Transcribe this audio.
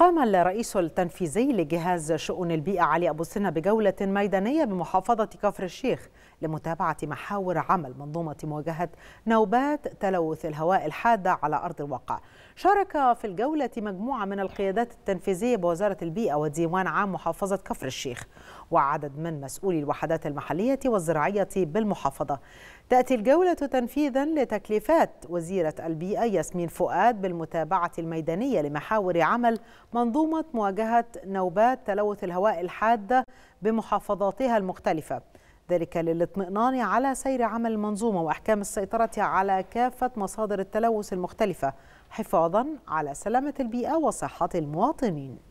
قام الرئيس التنفيذي لجهاز شؤون البيئة علي أبو سنة بجولة ميدانية بمحافظة كفر الشيخ لمتابعة محاور عمل منظومة مواجهة نوبات تلوث الهواء الحادة على أرض الواقع شارك في الجولة مجموعة من القيادات التنفيذية بوزارة البيئة وديوان عام محافظة كفر الشيخ وعدد من مسؤولي الوحدات المحلية والزراعية بالمحافظة تأتي الجولة تنفيذا لتكليفات وزيرة البيئة ياسمين فؤاد بالمتابعة الميدانية لمحاور عمل منظومة مواجهة نوبات تلوث الهواء الحادة بمحافظاتها المختلفة ذلك للاطمئنان على سير عمل المنظومة وأحكام السيطرة على كافة مصادر التلوث المختلفة حفاظا على سلامة البيئة وصحة المواطنين